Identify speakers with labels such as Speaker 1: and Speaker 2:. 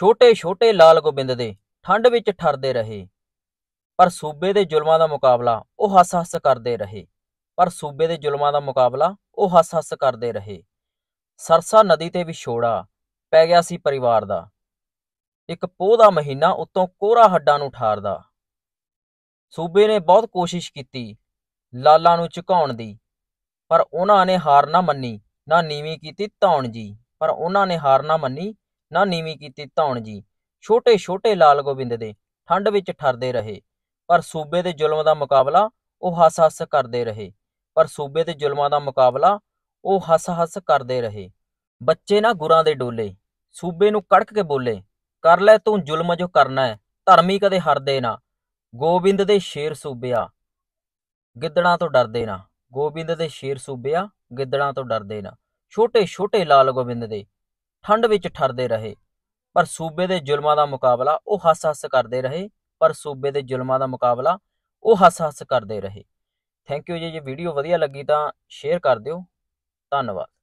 Speaker 1: ਛੋਟੇ ਛੋਟੇ ਲਾਲ ਗੋਬਿੰਦ ਦੇ ਠੰਡ ਵਿੱਚ ਠਰਦੇ ਰਹੇ ਪਰ ਸੂਬੇ ਦੇ ਜ਼ੁਲਮਾਂ ਦਾ ਮੁਕਾਬਲਾ ਉਹ ਹੱਸ-ਹੱਸ ਕਰਦੇ ਰਹੇ ਪਰ ਸੂਬੇ ਦੇ ਜ਼ੁਲਮਾਂ ਦਾ ਮੁਕਾਬਲਾ ਉਹ ਹੱਸ-ਹੱਸ ਕਰਦੇ ਰਹੇ ਸਰਸਾ ਨਦੀ ਤੇ ਵਿਛੋੜਾ ਪੈ ਗਿਆ ਸੀ ਪਰਿਵਾਰ ਦਾ ਇੱਕ ਪੋਹ ਦਾ ਮਹੀਨਾ ਉਤੋਂ ਕੋਰਾ ਹੱਡਾਂ ਨੂੰ ਠਾਰਦਾ ਸੂਬੇ ਨੇ ਬਹੁਤ ਕੋਸ਼ਿਸ਼ ਕੀਤੀ ਲਾਲਾਂ ਨੂੰ ਝੁਕਾਉਣ ਦੀ ਪਰ ਉਹਨਾਂ ਨੇ ਹਾਰ ਨਾ ਮੰਨੀ ਨਾ ਨੀਵੀਂ ਕੀਤੀ ਧੌਣ ਜੀ ਪਰ ਉਹਨਾਂ ਨੇ ਹਾਰ ਨਾ ਮੰਨੀ ਨਾ ਨੀਵੀਂ ਕੀਤੀ ਧੌਣ ਜੀ ਛੋਟੇ ਛੋਟੇ ਲਾਲ ਗੋਬਿੰਦ ਦੇ ਠੰਡ ਵਿੱਚ ਠਰਦੇ ਰਹੇ ਪਰ ਸੂਬੇ ਦੇ ਜ਼ੁਲਮ ਦਾ ਮੁਕਾਬਲਾ ਉਹ ਹੱਸ-ਹੱਸ ਕਰਦੇ ਰਹੇ ਪਰ ਸੂਬੇ ਦੇ ਜ਼ੁਲਮਾਂ ਦਾ ਮੁਕਾਬਲਾ ਉਹ ਹੱਸ-ਹੱਸ ਕਰਦੇ ਰਹੇ ਬੱਚੇ ਨਾ ਗੁਰਾਂ ਦੇ ਡੋਲੇ ਸੂਬੇ ਨੂੰ ਕੜਕ ਕੇ ਬੋਲੇ ਕਰ ਲੈ ਤੂੰ ਜ਼ੁਲਮ ਜੋ ਕਰਨਾ ਹੈ ਧਰਮੀ ਕਦੇ ਹਰਦੇ ਨਾ ਗੋਬਿੰਦ ਦੇ ਸ਼ੇਰ ਸੂਬਿਆ ਗਿੱਦੜਾਂ ਤੋਂ ਡਰਦੇ ਨਾ ਗੋਬਿੰਦ ਦੇ ਸ਼ੇਰ ਸੂਬਿਆ ਗਿੱਦੜਾਂ ਤੋਂ ਡਰਦੇ ਨਾ ਛੋਟੇ ਛੋਟੇ ਲਾਲ ਗੋਬਿੰਦ ਦੇ ਠੰਡ ਵਿੱਚ ਠਰਦੇ ਰਹੇ ਪਰ ਸੂਬੇ ਦੇ ਜ਼ੁਲਮਾਂ ਦਾ ਮੁਕਾਬਲਾ ਉਹ ਹੱਸ-ਹੱਸ ਕਰਦੇ ਰਹੇ ਪਰ ਸੂਬੇ ਦੇ ਜ਼ੁਲਮਾਂ ਦਾ ਮੁਕਾਬਲਾ ਉਹ ਹੱਸ-ਹੱਸ ਕਰਦੇ ਰਹੇ ਥੈਂਕ ਯੂ ਜੀ ਜੇ ਵੀਡੀਓ ਵਧੀਆ ਲੱਗੀ ਤਾਂ ਸ਼ੇਅਰ ਕਰ ਦਿਓ ਧੰਨਵਾਦ